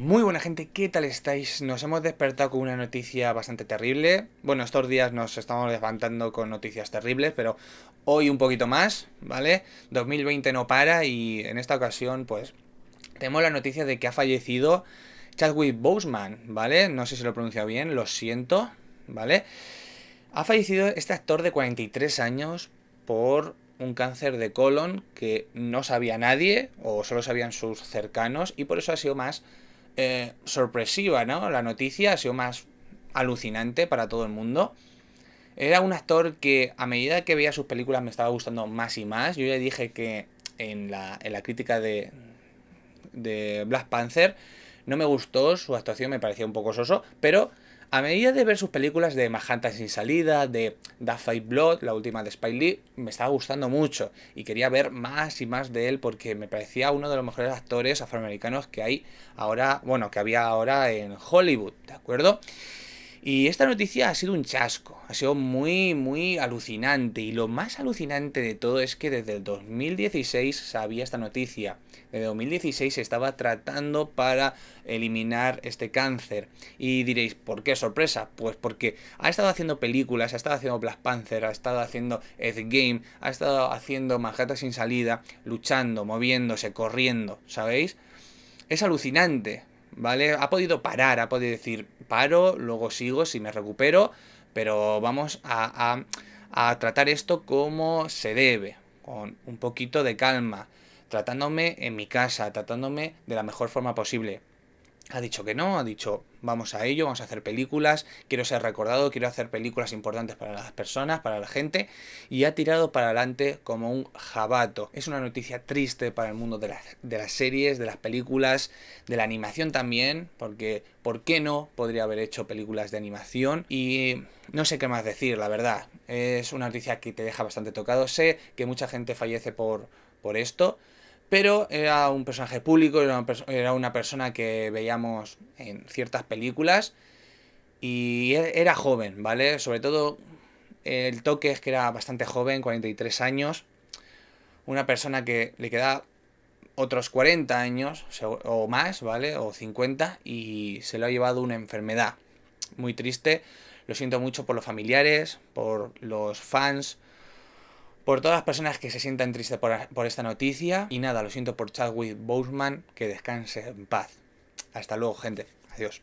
Muy buena gente, ¿qué tal estáis? Nos hemos despertado con una noticia bastante terrible. Bueno, estos días nos estamos levantando con noticias terribles, pero hoy un poquito más, ¿vale? 2020 no para y en esta ocasión pues tenemos la noticia de que ha fallecido Chadwick Boseman, ¿vale? No sé si lo he pronunciado bien, lo siento, ¿vale? Ha fallecido este actor de 43 años por un cáncer de colon que no sabía nadie o solo sabían sus cercanos y por eso ha sido más eh, sorpresiva, ¿no? La noticia ha sido más alucinante para todo el mundo. Era un actor que a medida que veía sus películas me estaba gustando más y más. Yo ya dije que en la, en la crítica de, de Black Panther no me gustó, su actuación me parecía un poco soso, pero a medida de ver sus películas de Manhattan sin salida, de The Blood, la última de Spike Lee, me estaba gustando mucho y quería ver más y más de él porque me parecía uno de los mejores actores afroamericanos que hay ahora, bueno, que había ahora en Hollywood, ¿de acuerdo? Y esta noticia ha sido un chasco, ha sido muy, muy alucinante. Y lo más alucinante de todo es que desde el 2016 sabía esta noticia. Desde 2016 se estaba tratando para eliminar este cáncer. Y diréis, ¿por qué sorpresa? Pues porque ha estado haciendo películas, ha estado haciendo Black Panther, ha estado haciendo Ed Game, ha estado haciendo Manhattan sin salida, luchando, moviéndose, corriendo, ¿sabéis? Es alucinante, ¿vale? Ha podido parar, ha podido decir, paro, luego sigo si me recupero, pero vamos a, a tratar esto como se debe, con un poquito de calma, tratándome en mi casa, tratándome de la mejor forma posible ha dicho que no, ha dicho vamos a ello, vamos a hacer películas, quiero ser recordado, quiero hacer películas importantes para las personas, para la gente, y ha tirado para adelante como un jabato. Es una noticia triste para el mundo de las, series, de las películas, de la animación también, porque ¿por qué no podría haber hecho películas de animación? Y no sé qué más decir, la verdad. Es una noticia que te deja bastante tocado. Sé que mucha gente fallece por, por esto pero era un personaje público, era una, persona que veíamos en ciertas películas y e-, era joven, ¿vale? Sobre todo el toque es que era bastante joven, 43 años, una persona que le queda otros 40 años o más, ¿vale? O 50 y se lo ha llevado una enfermedad muy triste. Lo siento mucho por los familiares, por los fans, por todas las personas que se sientan tristes por, esta noticia. Y nada, lo siento por Chadwick Boseman, que descanse en paz. Hasta luego, gente. Adiós.